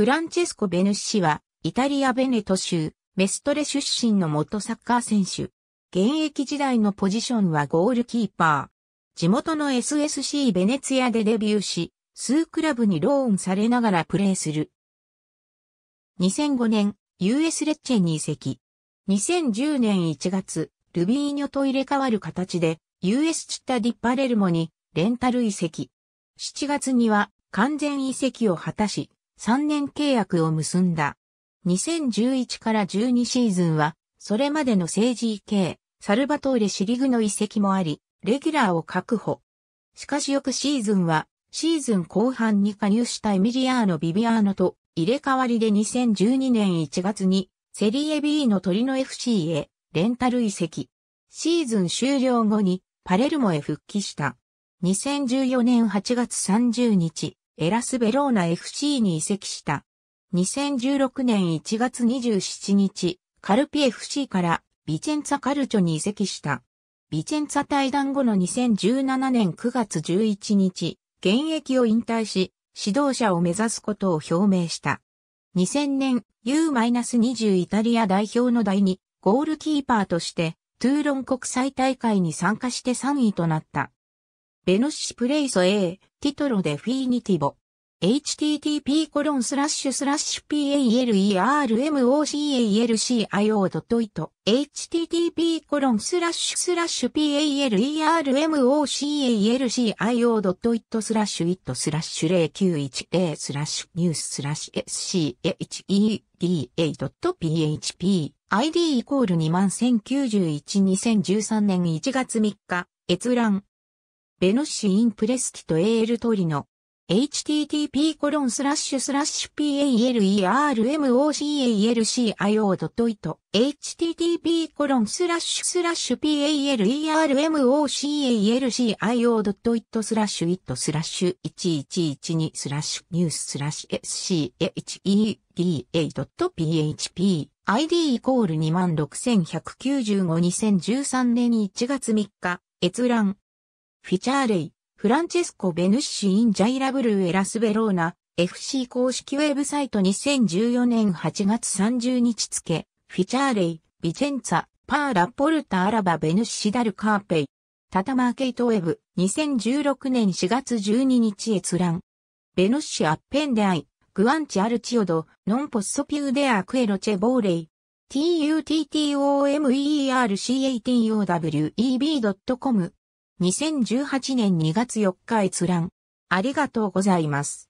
フランチェスコ・ベヌッシは、イタリア・ベネト州、メストレ出身の元サッカー選手。現役時代のポジションはゴールキーパー。地元の SSC ベネツィアでデビューし、数クラブにローンされながらプレーする。2005年、US レッチェに移籍。2010年1月、ルビーニョと入れ替わる形で、US チッタディ・ッパレルモにレンタル移籍。7月には完全移籍を果たし、3年契約を結んだ。2011から12シーズンは、それまでの政治系、サルバトーレシリグの遺跡もあり、レギュラーを確保。しかし翌シーズンは、シーズン後半に加入したエミリアーノ・ビビアーノと入れ替わりで2012年1月にセリエ B の鳥の FC へレンタル移籍。シーズン終了後にパレルモへ復帰した。2014年8月30日、エラス・ベローナ FC に移籍した。2016年1月27日、カルピ FC からビチェンツァ・カルチョに移籍した。ビチェンツァ対談後の2017年9月11日、現役を引退し、指導者を目指すことを表明した。2000年 U-20 イタリア代表の第2、ゴールキーパーとして、トゥーロン国際大会に参加して3位となった。ベノシシプレイソ A、ティトロデフィニティボ。http コロンスラッシュスラッシュ palermocalcio.it http コロンスラッシュスラッシュ palermocalcio.it スラッシュ it スラッシュ0910スラッシュニューススラッシュ scheda.php ID イコール200912013年1月3日閲覧ベノッシインプレスティエールトリノ。http コロンスラッシュスラッシュ palermocalcio.it http コロンスラッシュスラッシュ palermocalcio.it スラッシュ it スラッシュ1112スラッシュニューススラッシュ scheda.php ID イコール26195 2013年1月3日閲覧フィチャーレイ、フランチェスコ・ベヌッシイン・ジャイラブルー・エラス・ベローナ、FC 公式ウェブサイト2014年8月30日付、フィチャーレイ、ビチェンツァ、パーラ・ポルタ・アラバ・ベヌッシ・ダル・カーペイ。タタマーケイトウェブ、2016年4月12日閲覧。ベヌッシ・アッペンデアイ、グアンチ・アルチオド、ノンポッソピューデア・クエロチェ・ボーレイ。t u t t o m e r c a t o w e b c o m 2018年2月4日閲覧。ありがとうございます。